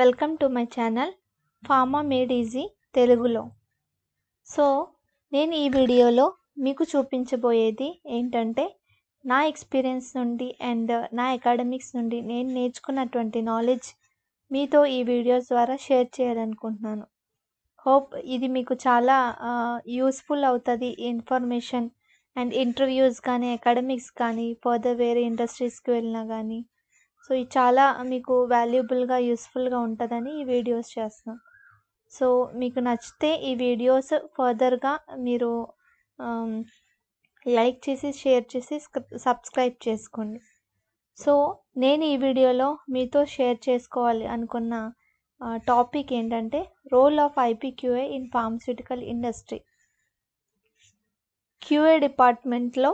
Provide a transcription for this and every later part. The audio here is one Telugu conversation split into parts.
welcome to my channel Pharma Made Easy తెలుగులో సో నేను ఈ వీడియోలో మీకు చూపించబోయేది ఏంటంటే నా ఎక్స్పీరియన్స్ నుండి అండ్ నా అకాడమిక్స్ నుండి నేను నేర్చుకున్నటువంటి నాలెడ్జ్ మీతో ఈ వీడియోస్ ద్వారా షేర్ చేయాలనుకుంటున్నాను హోప్ ఇది మీకు చాలా యూస్ఫుల్ అవుతుంది ఇన్ఫర్మేషన్ అండ్ ఇంటర్వ్యూస్ కానీ అకాడమిక్స్ కానీ ఫర్దర్ వేరే ఇండస్ట్రీస్కి వెళ్ళినా కానీ సో ఇది చాలా మీకు వాల్యుబుల్గా యూస్ఫుల్గా ఉంటుందని ఈ వీడియోస్ చేస్తున్నాం సో మీకు నచ్చితే ఈ వీడియోస్ ఫర్దర్గా మీరు లైక్ um, చేసి షేర్ చేసి సబ్స్క్రైబ్ చేసుకోండి సో నేను ఈ వీడియోలో మీతో షేర్ చేసుకోవాలి అనుకున్న టాపిక్ ఏంటంటే role of IPQA in pharmaceutical industry QA డిపార్ట్మెంట్లో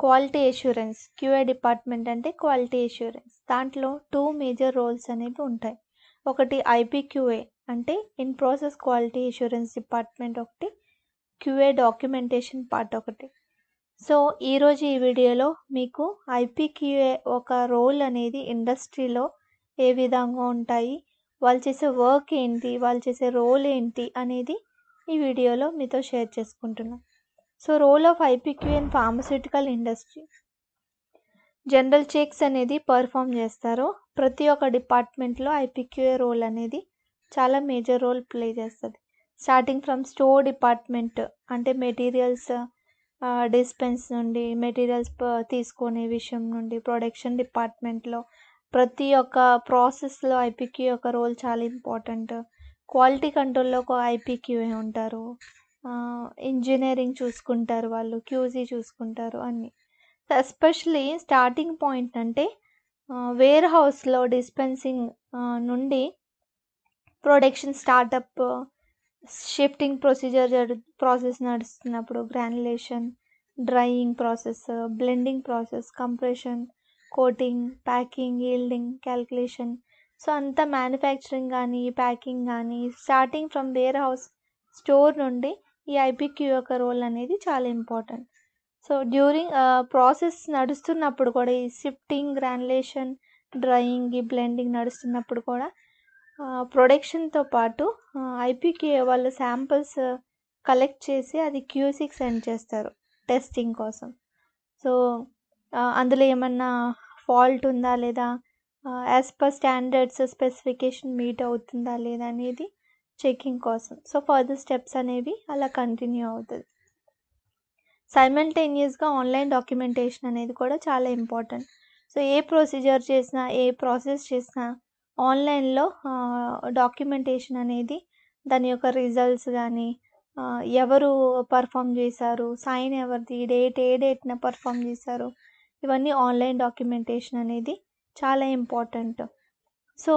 క్వాలిటీ అష్యూరెన్స్ క్యూఏ డిపార్ట్మెంట్ అంటే క్వాలిటీ అష్యూరెన్స్ దాంట్లో టూ మేజర్ రోల్స్ అనేవి ఉంటాయి ఒకటి ఐపీక్యూఏ అంటే in process quality assurance department ఒకటి క్యూఏ డాక్యుమెంటేషన్ పార్ట్ ఒకటి సో ఈరోజు ఈ వీడియోలో మీకు ఐపీక్యూఏ ఒక రోల్ అనేది ఇండస్ట్రీలో ఏ విధంగా ఉంటాయి వాళ్ళు చేసే వర్క్ ఏంటి వాళ్ళు చేసే రోల్ ఏంటి అనేది ఈ వీడియోలో మీతో షేర్ చేసుకుంటున్నాను so role of IPQ in pharmaceutical industry general checks అనేది పర్ఫామ్ చేస్తారు ప్రతి ఒక్క డిపార్ట్మెంట్లో ఐపీక్యూఏ రోల్ అనేది చాలా మేజర్ రోల్ ప్లే చేస్తుంది స్టార్టింగ్ ఫ్రమ్ స్టోర్ డిపార్ట్మెంట్ అంటే మెటీరియల్స్ డిస్పెన్స్ నుండి మెటీరియల్స్ తీసుకునే విషయం నుండి ప్రొడక్షన్ డిపార్ట్మెంట్లో ప్రతి ఒక్క ప్రాసెస్లో ఐపీక్యూ యొక్క రోల్ చాలా ఇంపార్టెంట్ క్వాలిటీ కంట్రోల్లో ఒక ఐపీక్యూఏ ఉంటారు ఇంజనీరింగ్ చూసుకుంటారు వాళ్ళు క్యూజీ చూసుకుంటారు అన్నీ ఎస్పెషలీ స్టార్టింగ్ పాయింట్ అంటే వేర్ హౌస్లో డిస్పెన్సింగ్ నుండి production startup shifting procedure process నడుస్తున్నప్పుడు granulation drying process blending process compression coating packing yielding calculation so అంతా మ్యానుఫ్యాక్చరింగ్ కానీ ప్యాకింగ్ కానీ starting from warehouse store నుండి ఈ ఐపీక్యూ యొక్క రోల్ అనేది చాలా ఇంపార్టెంట్ సో డ్యూరింగ్ ప్రాసెస్ నడుస్తున్నప్పుడు కూడా ఈ షిఫ్టింగ్ గ్రాన్యులేషన్ డ్రాయింగ్ ఈ బ్లెండింగ్ నడుస్తున్నప్పుడు కూడా ప్రొడక్షన్తో పాటు ఐపీక్యూ వాళ్ళు శాంపిల్స్ కలెక్ట్ చేసి అది క్యూసీకి సెండ్ చేస్తారు టెస్టింగ్ కోసం సో అందులో ఏమన్నా ఫాల్ట్ ఉందా లేదా as per standards specification meet అవుతుందా లేదా అనేది చెకింగ్ కోసం సో ఫర్దర్ స్టెప్స్ అనేవి అలా కంటిన్యూ అవుతుంది సైమల్టేనియస్గా ఆన్లైన్ డాక్యుమెంటేషన్ అనేది కూడా చాలా ఇంపార్టెంట్ సో ఏ ప్రొసీజర్ చేసినా ఏ ప్రాసెస్ చేసినా ఆన్లైన్లో డాక్యుమెంటేషన్ అనేది దాని యొక్క రిజల్ట్స్ కానీ ఎవరు పర్ఫామ్ చేశారు సైన్ ఎవరిది డేట్ ఏ డేట్న పర్ఫామ్ చేశారు ఇవన్నీ ఆన్లైన్ డాక్యుమెంటేషన్ అనేది చాలా ఇంపార్టెంట్ సో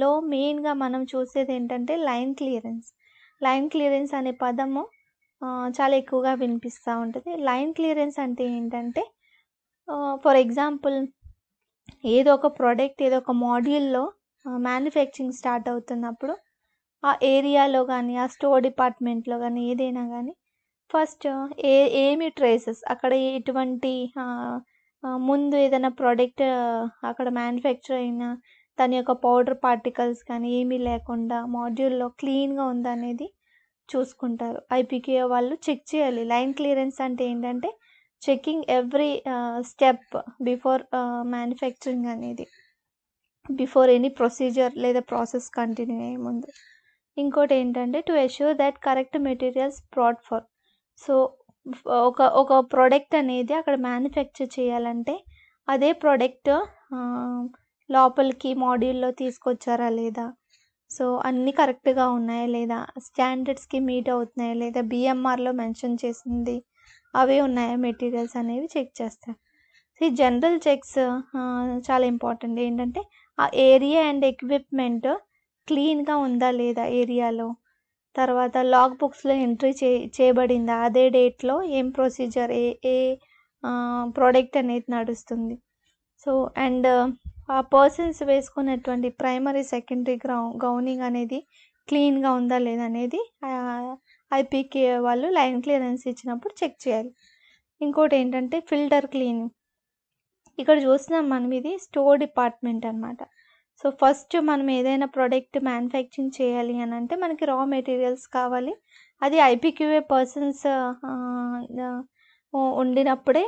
లో మెయిన్గా మనం చూసేది ఏంటంటే లైన్ క్లియరెన్స్ లైన్ క్లియరెన్స్ అనే పదము చాలా ఎక్కువగా వినిపిస్తూ ఉంటుంది లైన్ క్లియరెన్స్ అంటే ఏంటంటే ఫర్ ఎగ్జాంపుల్ ఏదో ఒక ప్రోడక్ట్ ఏదో ఒక మాడ్యూల్లో మ్యానుఫ్యాక్చరింగ్ స్టార్ట్ అవుతున్నప్పుడు ఆ ఏరియాలో కానీ ఆ స్టోర్ డిపార్ట్మెంట్లో కానీ ఏదైనా కానీ ఫస్ట్ ఏ ఏమి ట్రేసెస్ అక్కడ ఎటువంటి ముందు ఏదైనా ప్రోడక్ట్ అక్కడ మ్యానుఫ్యాక్చర్ అయిన దాని యొక్క పౌడర్ పార్టికల్స్ కానీ ఏమీ లేకుండా మాడ్యూల్లో క్లీన్గా ఉందా అనేది చూసుకుంటారు ఐపీకే వాళ్ళు చెక్ చేయాలి లైన్ క్లియరెన్స్ అంటే ఏంటంటే checking every step before manufacturing అనేది బిఫోర్ ఎనీ ప్రొసీజర్ లేదా ప్రాసెస్ కంటిన్యూ అయ్యే ముందు ఇంకోటి ఏంటంటే to assure that correct materials ప్రాడ్ ఫర్ సో ఒక ఒక ప్రోడక్ట్ అనేది అక్కడ మ్యానుఫ్యాక్చర్ చేయాలంటే అదే ప్రోడక్ట్ లోపలికి మాడ్యూల్లో తీసుకొచ్చారా లేదా సో అన్నీ కరెక్ట్గా ఉన్నాయా లేదా స్టాండర్డ్స్కి మీట్ అవుతున్నాయా లేదా బిఎంఆర్లో మెన్షన్ చేసింది అవి ఉన్నాయా మెటీరియల్స్ అనేవి చెక్ చేస్తారు ఈ జనరల్ చెక్స్ చాలా ఇంపార్టెంట్ ఏంటంటే ఆ ఏరియా అండ్ ఎక్విప్మెంట్ క్లీన్గా ఉందా లేదా ఏరియాలో తర్వాత లాగ్ బుక్స్లో ఎంట్రీ చే చేయబడిందా అదే డేట్లో ఏం ప్రొసీజర్ ఏ ఏ ప్రోడక్ట్ అనేది నడుస్తుంది సో అండ్ ఆ పర్సన్స్ వేసుకున్నటువంటి ప్రైమరీ సెకండరీ గ్రౌ గౌనింగ్ అనేది క్లీన్గా ఉందా లేదా అనేది ఐపీకే వాళ్ళు లైన్ క్లియరెన్స్ ఇచ్చినప్పుడు చెక్ చేయాలి ఇంకోటి ఏంటంటే ఫిల్టర్ క్లీనింగ్ ఇక్కడ చూస్తున్నాం మనం ఇది స్టోర్ డిపార్ట్మెంట్ అనమాట సో ఫస్ట్ మనం ఏదైనా ప్రోడక్ట్ మ్యానుఫ్యాక్చరింగ్ చేయాలి అని అంటే మనకి రా మెటీరియల్స్ కావాలి అది ఐపీక్యూఏ పర్సన్స్ ఉండినప్పుడే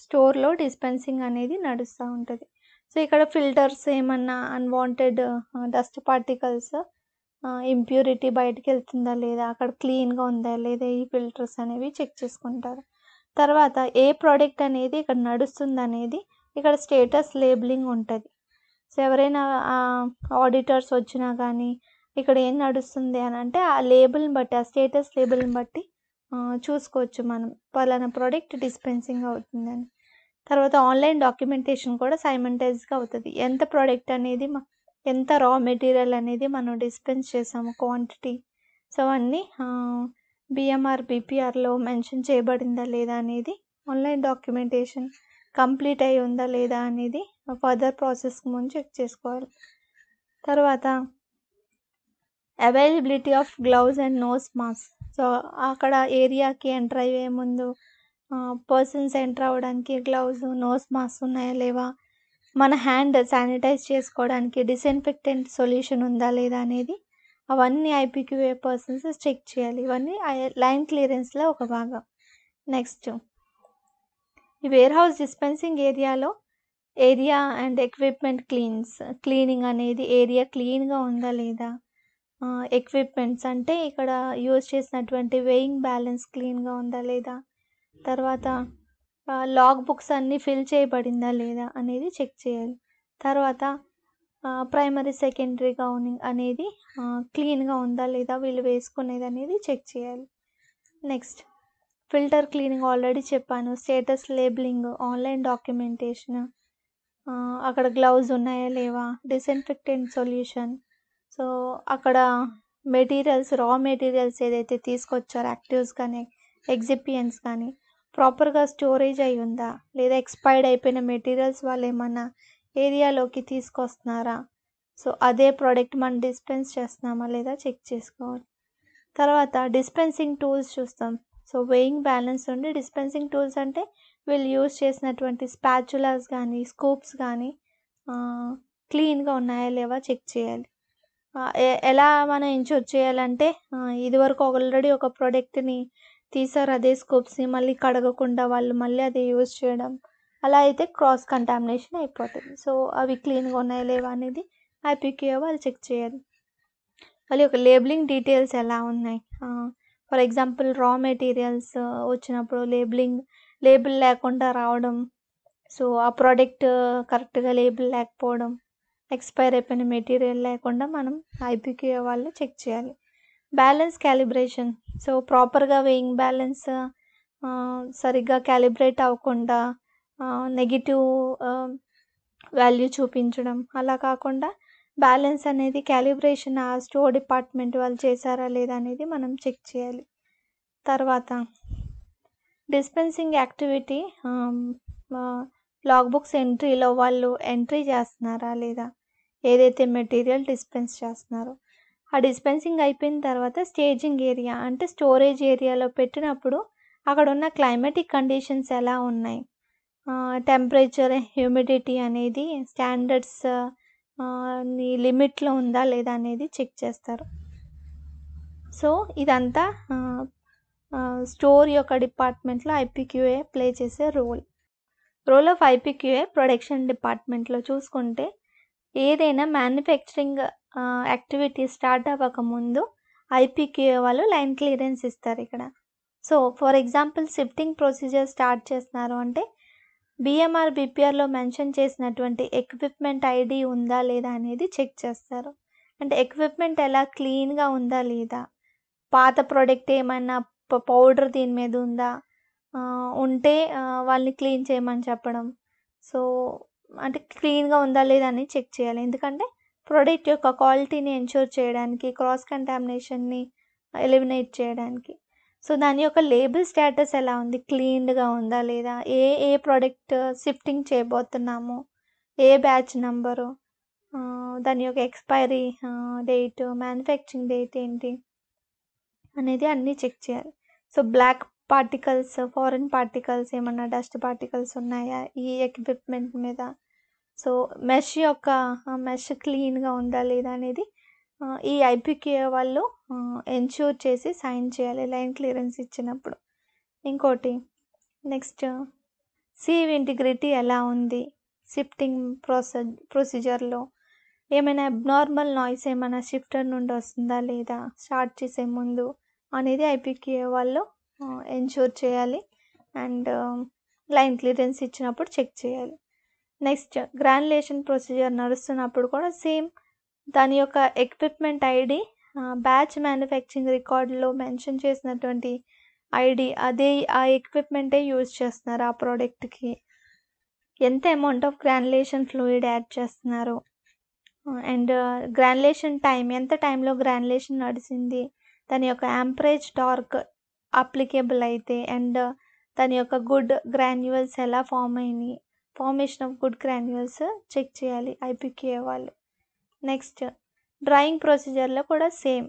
స్టోర్లో డిస్పెన్సింగ్ అనేది నడుస్తూ ఉంటుంది సో ఇక్కడ ఫిల్టర్స్ ఏమన్నా అన్వాంటెడ్ డస్ట్ పార్టికల్స్ ఇంప్యూరిటీ బయటకు వెళ్తుందా లేదా అక్కడ క్లీన్గా ఉందా లేదా ఈ ఫిల్టర్స్ అనేవి చెక్ చేసుకుంటారు తర్వాత ఏ ప్రోడక్ట్ అనేది ఇక్కడ నడుస్తుంది అనేది ఇక్కడ స్టేటస్ లేబులింగ్ ఉంటుంది ఎవరైనా ఆడిటర్స్ వచ్చినా కానీ ఇక్కడ ఏం నడుస్తుంది అని అంటే ఆ లేబుల్ని బట్టి ఆ స్టేటస్ లేబుల్ని బట్టి చూసుకోవచ్చు మనం పలానా ప్రోడక్ట్ డిస్పెన్సింగ్ అవుతుందని తర్వాత ఆన్లైన్ డాక్యుమెంటేషన్ కూడా సైమంటైజ్గా అవుతుంది ఎంత ప్రోడక్ట్ అనేది ఎంత రా మెటీరియల్ అనేది మనం డిస్పెన్స్ చేసాము క్వాంటిటీ సో అన్నీ బిఎంఆర్ బీపీఆర్లో మెన్షన్ చేయబడిందా లేదా అనేది ఆన్లైన్ డాక్యుమెంటేషన్ కంప్లీట్ అయి ఉందా లేదా అనేది ఫర్దర్ ప్రాసెస్ ముందు చెక్ చేసుకోవాలి తర్వాత availability of gloves and nose mask so అక్కడ ఏరియాకి ఎంటర్ అయ్యే ముందు పర్సన్స్ ఎంటర్ అవ్వడానికి గ్లౌజ్ నోస్ మాస్క్ ఉన్నాయా లేవా మన హ్యాండ్ శానిటైజ్ చేసుకోవడానికి డిస్ఇన్ఫెక్టెంట్ సొల్యూషన్ ఉందా లేదా అనేది అవన్నీ ఐపీక్యూఏ పర్సన్స్ చెక్ చేయాలి ఇవన్నీ లైన్ క్లియరెన్స్లో ఒక భాగం నెక్స్ట్ ఈ వేర్హౌస్ డిస్పెన్సింగ్ ఏరియాలో area and equipment cleans cleaning అనేది ఏరియా క్లీన్గా ఉందా లేదా ఎక్విప్మెంట్స్ అంటే ఇక్కడ యూజ్ చేసినటువంటి వెయింగ్ బ్యాలెన్స్ క్లీన్గా ఉందా లేదా తర్వాత లాగ్ బుక్స్ అన్నీ ఫిల్ చేయబడిందా లేదా అనేది చెక్ చేయాలి తర్వాత ప్రైమరీ సెకండరీ గౌనింగ్ అనేది క్లీన్గా ఉందా లేదా వీళ్ళు వేసుకునేది అనేది చెక్ చేయాలి నెక్స్ట్ ఫిల్టర్ క్లీనింగ్ ఆల్రెడీ చెప్పాను స్టేటస్ లేబులింగ్ ఆన్లైన్ డాక్యుమెంటేషన్ అక్కడ గ్లౌజ్ ఉన్నాయా లేవా డిస్ఇన్ఫెక్టెంట్ సొల్యూషన్ సో అక్కడ మెటీరియల్స్ రా మెటీరియల్స్ ఏదైతే తీసుకొచ్చారో యాక్టివ్స్ కానీ ఎగ్జిపియన్స్ కానీ ప్రాపర్గా స్టోరేజ్ అయి ఉందా లేదా ఎక్స్పైర్డ్ అయిపోయిన మెటీరియల్స్ వాళ్ళు ఏమన్నా ఏరియాలోకి తీసుకొస్తున్నారా సో అదే ప్రోడక్ట్ మనం డిస్పెన్స్ చేస్తున్నామా లేదా చెక్ చేసుకోవాలి తర్వాత డిస్పెన్సింగ్ టూల్స్ చూస్తాం సో వేయింగ్ బ్యాలెన్స్ ఉండి డిస్పెన్సింగ్ టూల్స్ అంటే వీళ్ళు యూజ్ చేసినటువంటి స్పాచులర్స్ కానీ స్కోప్స్ కానీ క్లీన్గా ఉన్నాయా లేవా చెక్ చేయాలి ఎలా మనం ఇన్షూర్ చేయాలంటే ఇదివరకు ఆల్రెడీ ఒక ప్రోడక్ట్ని తీసారు అదే స్కోప్స్ని మళ్ళీ కడగకుండా వాళ్ళు మళ్ళీ అది యూజ్ చేయడం అలా అయితే క్రాస్ కంటామినేషన్ అయిపోతుంది సో అవి క్లీన్గా ఉన్నాయా లేవా అనేది ఐపీకే వాళ్ళు చెక్ చేయాలి మళ్ళీ ఒక లేబులింగ్ డీటెయిల్స్ ఎలా ఉన్నాయి ఫర్ ఎగ్జాంపుల్ రా మెటీరియల్స్ వచ్చినప్పుడు లేబులింగ్ లేబుల్ లేకుండా రావడం సో ఆ ప్రోడక్ట్ కరెక్ట్గా లేబుల్ లేకపోవడం ఎక్స్పైర్ అయిపోయిన మెటీరియల్ లేకుండా మనం ఐపీక్యూ వాళ్ళు చెక్ చేయాలి బ్యాలెన్స్ క్యాలిబ్రేషన్ సో ప్రాపర్గా వేయింగ్ బ్యాలెన్స్ సరిగ్గా క్యాలిబ్రేట్ అవ్వకుండా నెగిటివ్ వాల్యూ చూపించడం అలా కాకుండా బ్యాలెన్స్ అనేది క్యాలిబ్రేషన్ ఆ స్టోర్ డిపార్ట్మెంట్ వాళ్ళు చేశారా లేదా అనేది మనం చెక్ చేయాలి తర్వాత డిస్పెన్సింగ్ యాక్టివిటీ లాగ్ బుక్స్ ఎంట్రీలో వాళ్ళు ఎంట్రీ చేస్తున్నారా లేదా ఏదైతే మెటీరియల్ డిస్పెన్స్ చేస్తున్నారో ఆ డిస్పెన్సింగ్ అయిపోయిన తర్వాత స్టేజింగ్ ఏరియా అంటే స్టోరేజ్ ఏరియాలో పెట్టినప్పుడు అక్కడ ఉన్న క్లైమాటిక్ కండిషన్స్ ఎలా ఉన్నాయి టెంపరేచర్ హ్యూమిడిటీ అనేది స్టాండర్డ్స్ నీ లిమిట్లో ఉందా లేదా అనేది చెక్ చేస్తారు సో ఇదంతా స్టోర్ యొక్క డిపార్ట్మెంట్లో ఐపీక్యూఏ ప్లే చేసే role role of IPQA production డిపార్ట్మెంట్లో చూసుకుంటే ఏదైనా మ్యానుఫ్యాక్చరింగ్ యాక్టివిటీ స్టార్ట్ అవ్వక ముందు ఐపీక్యూఏ వాళ్ళు లైన్ క్లియరెన్స్ ఇస్తారు ఇక్కడ so for example shifting procedure start చేస్తున్నారు అంటే బిఎంఆర్ బిపిఆర్లో మెన్షన్ చేసినటువంటి ఎక్విప్మెంట్ ఐడి ఉందా లేదా అనేది చెక్ చేస్తారు అంటే ఎక్విప్మెంట్ ఎలా క్లీన్గా ఉందా లేదా పాత ప్రోడక్ట్ ఏమైనా పౌడర్ దీని మీద ఉందా ఉంటే వాళ్ళని క్లీన్ చేయమని చెప్పడం సో అంటే క్లీన్గా ఉందా లేదా అని చెక్ చేయాలి ఎందుకంటే ప్రోడక్ట్ యొక్క క్వాలిటీని ఎన్షూర్ చేయడానికి క్రాస్ కంటామినేషన్ని ఎలిమినేట్ చేయడానికి సో దాని యొక్క లేబుల్ స్టేటస్ ఎలా ఉంది క్లీన్గా ఉందా లేదా ఏ ఏ ప్రోడక్ట్ షిఫ్టింగ్ చేయబోతున్నాము ఏ బ్యాచ్ నెంబరు దాని యొక్క ఎక్స్పైరీ డేట్ మ్యానుఫ్యాక్చరింగ్ డేట్ ఏంటి అనేది అన్నీ చెక్ చేయాలి so black particles foreign particles ఏమన్నా డస్ట్ పార్టికల్స్ ఉన్నాయా ఈ ఎక్విప్మెంట్ మీద సో మెష్ యొక్క మెష్ క్లీన్గా ఉందా లేదా అనేది ఈ ఐపీకే వాళ్ళు ఎన్ష్యూర్ చేసి సైన్ చేయాలి లైన్ క్లియరెన్స్ ఇచ్చినప్పుడు ఇంకోటి నెక్స్ట్ సీవ్ ఇంటిగ్రిటీ ఎలా ఉంది షిఫ్టింగ్ ప్రొసీ ప్రొసీజర్లో ఏమైనా అబ్నార్మల్ నాయిస్ ఏమైనా షిఫ్టర్ నుండి వస్తుందా లేదా స్టార్ట్ చేసే ముందు అనేది ఐపీకే వాళ్ళు ఎన్ష్యూర్ చేయాలి అండ్ లైన్ క్లియరెన్స్ ఇచ్చినప్పుడు చెక్ చేయాలి నెక్స్ట్ గ్రాన్యులేషన్ ప్రొసీజర్ నడుస్తున్నప్పుడు కూడా సేమ్ దాని యొక్క ఎక్విప్మెంట్ ఐడి బ్యాచ్ మ్యానుఫ్యాక్చరింగ్ రికార్డులో మెన్షన్ చేసినటువంటి ఐడి అదే ఆ ఎక్విప్మెంటే యూజ్ చేస్తున్నారు ఆ ప్రోడక్ట్కి ఎంత amount of granulation fluid add చేస్తున్నారు అండ్ గ్రాన్యులేషన్ టైం ఎంత టైంలో గ్రాన్యులేషన్ నడిచింది దాని యొక్క యాంపరేజ్ టార్క్ అప్లికేబుల్ అయితే అండ్ దాని యొక్క గుడ్ గ్రాన్యువల్స్ ఎలా ఫామ్ అయినాయి formation of good granules check చేయాలి ఐపీకే వాళ్ళు నెక్స్ట్ డ్రాయింగ్ ప్రొసీజర్లో కూడా సేమ్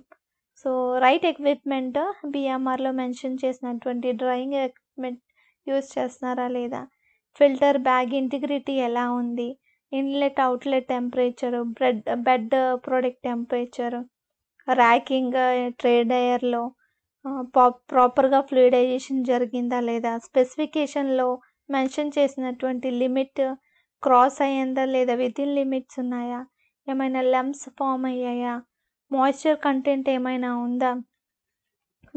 సో రైట్ ఎక్విప్మెంట్ బిఎంఆర్లో మెన్షన్ చేసినటువంటి డ్రాయింగ్ ఎక్విప్మెంట్ యూజ్ చేస్తున్నారా లేదా ఫిల్టర్ బ్యాగ్ ఇంటిగ్రిటీ ఎలా ఉంది inlet outlet temperature bread bed product temperature racking trade ఎయిర్లో ప్రాపర్గా ఫ్లూయిడైజేషన్ జరిగిందా లేదా స్పెసిఫికేషన్లో మెన్షన్ చేసినటువంటి లిమిట్ క్రాస్ అయ్యిందా లేదా విత్ ఇన్ లిమిట్స్ ఉన్నాయా ఏమైనా లెమ్స్ ఫామ్ అయ్యాయా మాయిశ్చర్ కంటెంట్ ఏమైనా ఉందా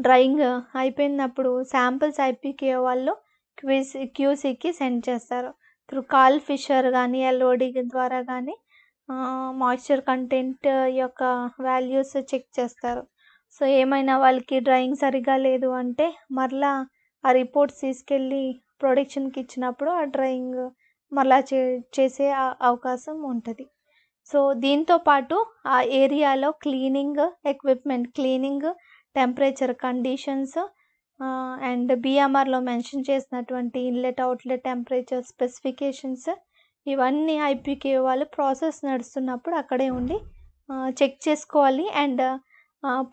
డ్రయింగ్ అయిపోయినప్పుడు శాంపిల్స్ ఐపీకే వాళ్ళు క్విజ్ క్యూసీకి సెండ్ చేస్తారు త్రూ కాల్ ఫిషర్ కానీ ఎల్ఓడి ద్వారా కానీ మాయిశ్చర్ కంటెంట్ యొక్క వాల్యూస్ చెక్ చేస్తారు సో ఏమైనా వాళ్ళకి డ్రాయింగ్ సరిగా లేదు అంటే మరలా ఆ రిపోర్ట్స్ తీసుకెళ్ళి ప్రొడక్షన్కి ఇచ్చినప్పుడు ఆ డ్రాయింగ్ మరలా చే చేసే అవకాశం ఉంటుంది సో దీంతో పాటు ఆ ఏరియాలో cleaning equipment cleaning temperature conditions and బిఎంఆర్లో మెన్షన్ చేసినటువంటి ఇన్లెట్ అవుట్లెట్ టెంపరేచర్ స్పెసిఫికేషన్స్ ఇవన్నీ ఐపీకే వాళ్ళు ప్రాసెస్ నడుస్తున్నప్పుడు అక్కడే ఉండి చెక్ చేసుకోవాలి and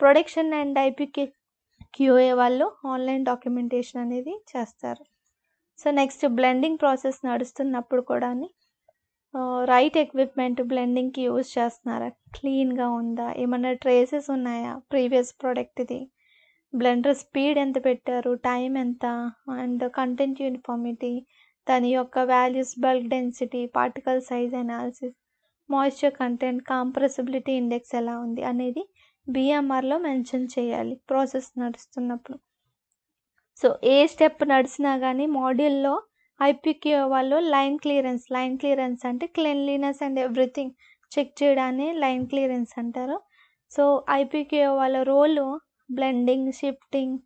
production and IPQ QA వాళ్ళు ఆన్లైన్ డాక్యుమెంటేషన్ అనేది చేస్తారు సో నెక్స్ట్ బ్లెండింగ్ ప్రాసెస్ నడుస్తున్నప్పుడు కూడా రైట్ ఎక్విప్మెంట్ బ్లెండింగ్కి యూజ్ చేస్తున్నారా క్లీన్గా ఉందా ఏమన్నా ట్రేసెస్ ఉన్నాయా ప్రీవియస్ ప్రోడక్ట్ది బ్లెండర్ స్పీడ్ ఎంత పెట్టారు టైం ఎంత అండ్ కంటెంట్ యూనిఫార్మిటీ దాని యొక్క values bulk density particle size analysis moisture content compressibility index ఎలా ఉంది అనేది బిఎంఆర్లో మెన్షన్ చేయాలి ప్రాసెస్ నడుస్తున్నప్పుడు సో ఏ స్టెప్ నడిచినా కానీ మాడ్యూల్లో ఐపీక్యూ వాళ్ళు లైన్ క్లియరెన్స్ లైన్ క్లియరెన్స్ అంటే క్లెన్లీనెస్ అండ్ ఎవ్రీథింగ్ చెక్ చేయడాన్ని లైన్ క్లియరెన్స్ అంటారు సో ఐపీక్యూ వాళ్ళ రోలు బ్లెండింగ్ షిఫ్టింగ్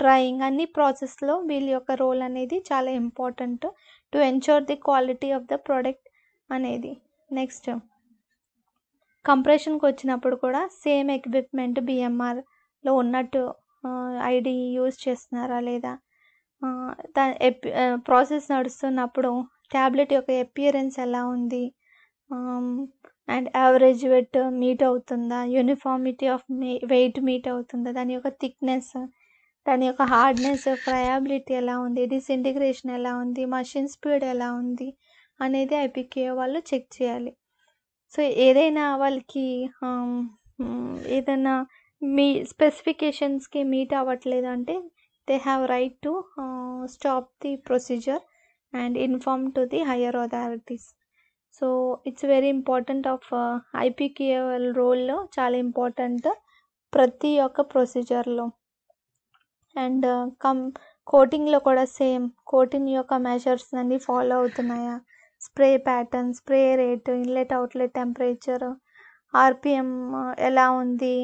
డ్రాయింగ్ అన్ని ప్రాసెస్లో వీళ్ళ యొక్క రోల్ అనేది చాలా important to ensure the quality of the product అనేది నెక్స్ట్ కంప్రెషన్కి వచ్చినప్పుడు కూడా సేమ్ ఎక్విప్మెంట్ బిఎంఆర్లో ఉన్నట్టు ఐడి యూజ్ చేస్తున్నారా లేదా ప్రాసెస్ నడుస్తున్నప్పుడు ట్యాబ్లెట్ యొక్క ఎపియరెన్స్ ఎలా ఉంది అండ్ యావరేజ్ వెయిట్ మీట్ అవుతుందా యూనిఫార్మిటీ ఆఫ్ వెయిట్ మీట్ అవుతుందా దాని యొక్క థిక్నెస్ దాని యొక్క హార్డ్నెస్ ఫ్రయాబిలిటీ ఎలా ఉంది డిసింటిగ్రేషన్ ఎలా ఉంది మషిన్ స్పీడ్ ఎలా ఉంది అనేది ఐపీకే వాళ్ళు చెక్ చేయాలి సో ఏదైనా వాళ్ళకి ఏదైనా మీ స్పెసిఫికేషన్స్కి మీట్ అవ్వట్లేదు అంటే they have right to stop the procedure and inform to the higher authorities so it's very important of of uh, ఐపీకేఎల్ రోల్లో చాలా ఇంపార్టెంట్ ప్రతి ఒక్క ప్రొసీజర్లో అండ్ కమ్ కోటింగ్లో కూడా సేమ్ కోటింగ్ యొక్క మెజర్స్ అన్నీ ఫాలో అవుతున్నాయా spray pattern spray rate inlet outlet temperature RPM ఎలా ఉంది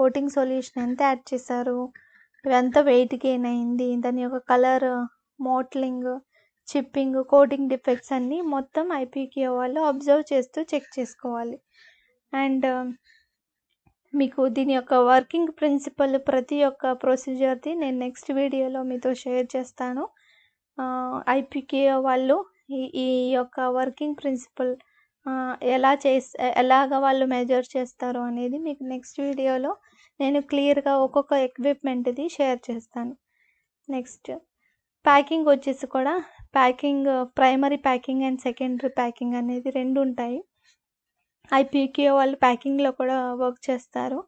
కోటింగ్ సొల్యూషన్ ఎంత యాడ్ చేశారు ఇవంతా వెయిట్ గెయిన్ అయింది దాని యొక్క colour mottling chipping coating defects అన్నీ మొత్తం ఐపీకే వాళ్ళు అబ్జర్వ్ చేస్తూ చెక్ చేసుకోవాలి అండ్ మీకు దీని యొక్క వర్కింగ్ ప్రిన్సిపల్ ప్రతి ఒక్క ప్రొసీజర్ది నేను నెక్స్ట్ వీడియోలో మీతో షేర్ చేస్తాను ఐపీకే వాళ్ళు ఈ ఈ యొక్క వర్కింగ్ ప్రిన్సిపల్ ఎలా చేస్ ఎలాగ వాళ్ళు మెజర్ చేస్తారు అనేది మీకు నెక్స్ట్ వీడియోలో నేను క్లియర్గా ఒక్కొక్క ఎక్విప్మెంట్ది షేర్ చేస్తాను నెక్స్ట్ ప్యాకింగ్ వచ్చేసి కూడా packing primary packing and secondary packing అనేది రెండు ఉంటాయి ఐపీకేఓ వాళ్ళు ప్యాకింగ్లో కూడా వర్క్ చేస్తారు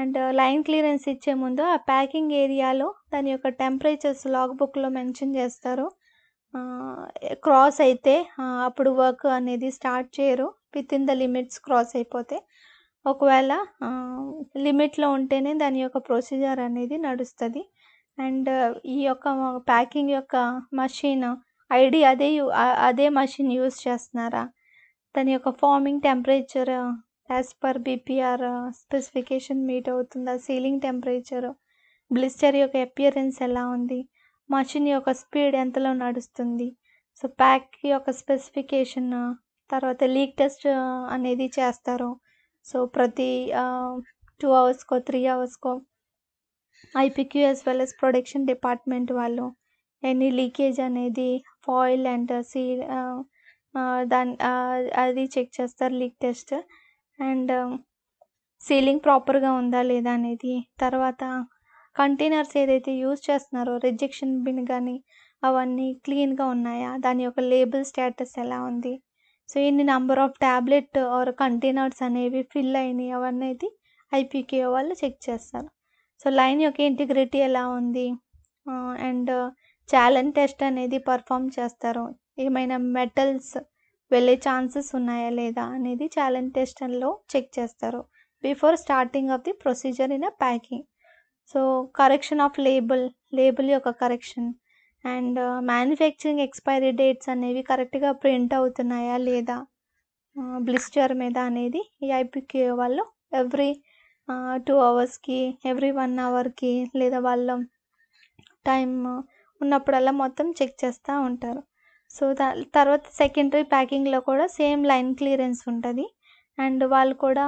అండ్ లైన్ క్లియరెన్స్ ఇచ్చే ముందు ఆ ప్యాకింగ్ ఏరియాలో దాని యొక్క టెంపరేచర్స్ లాగ్ బుక్లో మెన్షన్ చేస్తారు క్రాస్ అయితే అప్పుడు వర్క్ అనేది స్టార్ట్ చేయరు within the limits cross అయిపోతే ఒకవేళ లిమిట్లో ఉంటేనే దాని యొక్క ప్రొసీజర్ అనేది నడుస్తుంది అండ్ ఈ యొక్క ప్యాకింగ్ యొక్క మషిన్ ఐడి అదే అదే మషిన్ యూస్ చేస్తున్నారా దాని యొక్క forming temperature as per BPR specification meet అవుతుందా సీలింగ్ టెంపరేచర్ బ్లిస్టర్ యొక్క అపియరెన్స్ ఎలా ఉంది మషిన్ యొక్క స్పీడ్ ఎంతలో నడుస్తుంది సో ప్యాక్ యొక్క స్పెసిఫికేషన్ తర్వాత లీక్ టెస్ట్ అనేది చేస్తారు సో ప్రతి టూ అవర్స్కో త్రీ అవర్స్కో IPQ as well as production department వాళ్ళు ఎనీ లీకేజ్ అనేది ఫాయిల్ అండ్ సీ దాని అది చెక్ చేస్తారు లీక్ టెస్ట్ అండ్ సీలింగ్ ప్రాపర్గా ఉందా లేదా అనేది తర్వాత కంటైనర్స్ ఏదైతే యూజ్ చేస్తున్నారో రిజెక్షన్ బిన్ కానీ అవన్నీ క్లీన్గా ఉన్నాయా దాని యొక్క లేబుల్ స్టేటస్ ఎలా ఉంది సో ఇన్ని number of tablet or containers అనేవి ఫిల్ అయినాయి అవన్నీ అయితే ఐపీకే వాళ్ళు చెక్ చేస్తారు సో లైన్ యొక్క ఇంటిగ్రిటీ ఎలా ఉంది అండ్ ఛాలెంజ్ టెస్ట్ అనేది పర్ఫామ్ చేస్తారు ఏమైనా మెటల్స్ వెళ్ళే ఛాన్సెస్ ఉన్నాయా లేదా అనేది ఛాలెంజ్ టెస్ట్లో చెక్ చేస్తారు before starting of the procedure in a packing so correction of label label యొక్క correction and manufacturing expiry dates అనేవి కరెక్ట్గా ప్రింట్ అవుతున్నాయా లేదా బ్లిస్టర్ మీద అనేది ఈ ఐపీకే వాళ్ళు ఎవ్రీ టూ అవర్స్కి ఎవ్రీ వన్ అవర్కి లేదా వాళ్ళ టైం ఉన్నప్పుడల్లా మొత్తం చెక్ చేస్తూ ఉంటారు సో దా తర్వాత సెకండరీ ప్యాకింగ్లో కూడా సేమ్ లైన్ క్లియరెన్స్ ఉంటుంది అండ్ వాళ్ళు కూడా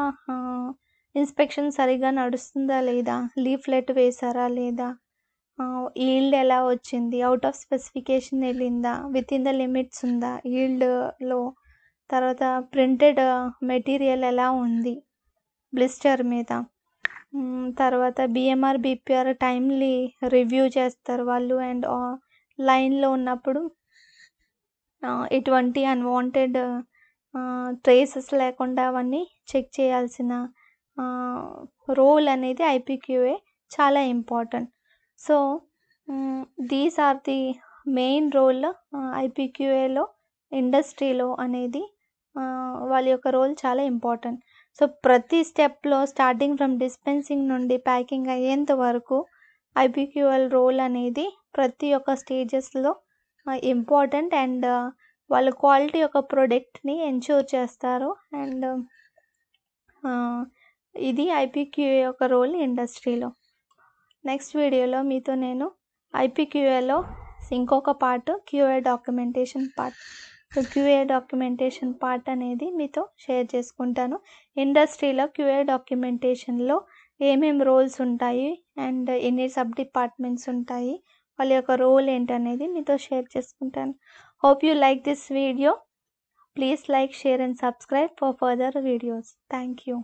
ఇన్స్పెక్షన్ సరిగ్గా నడుస్తుందా లేదా లీఫ్లెట్ వేశారా లేదా ఈల్డ్ ఎలా వచ్చింది అవుట్ ఆఫ్ స్పెసిఫికేషన్ వెళ్ళిందా విత్ ఇన్ ద లిమిట్స్ ఉందా ఈల్డ్లో తర్వాత ప్రింటెడ్ మెటీరియల్ ఎలా ఉంది బ్లిస్టర్ మీద తర్వాత బిఎంఆర్ బిపిఆర్ టైమ్లీ రివ్యూ చేస్తారు వాళ్ళు అండ్ లైన్లో ఉన్నప్పుడు ఎటువంటి అన్వాంటెడ్ ట్రేసెస్ లేకుండా అవన్నీ చెక్ చేయాల్సిన రోల్ అనేది ఐపీక్యూఏ చాలా important so these are the main role ఐపీక్యూఏలో ఇండస్ట్రీలో అనేది వాళ్ళ యొక్క రోల్ చాలా ఇంపార్టెంట్ సో ప్రతి స్టెప్లో స్టార్టింగ్ ఫ్రమ్ డిస్పెన్సింగ్ నుండి ప్యాకింగ్ అయ్యేంత వరకు ఐపీక్యూఎల్ రోల్ అనేది ప్రతి ఒక్క స్టేజెస్లో ఇంపార్టెంట్ అండ్ వాళ్ళ క్వాలిటీ యొక్క ప్రోడక్ట్ని ఎన్ష్యూర్ చేస్తారు అండ్ ఇది ఐపీక్యూఏ యొక్క రోల్ ఇండస్ట్రీలో నెక్స్ట్ వీడియోలో మీతో నేను ఐపీక్యూఏలో ఇంకొక part QA documentation part so QA documentation part అనేది మీతో షేర్ చేసుకుంటాను ఇండస్ట్రీలో క్యూఏ డాక్యుమెంటేషన్లో ఏమేమి రోల్స్ ఉంటాయి అండ్ ఎన్ని సబ్ డిపార్ట్మెంట్స్ ఉంటాయి వాళ్ళ యొక్క రోల్ ఏంటనేది మీతో షేర్ చేసుకుంటాను hope you like this video please like share and subscribe for further videos thank you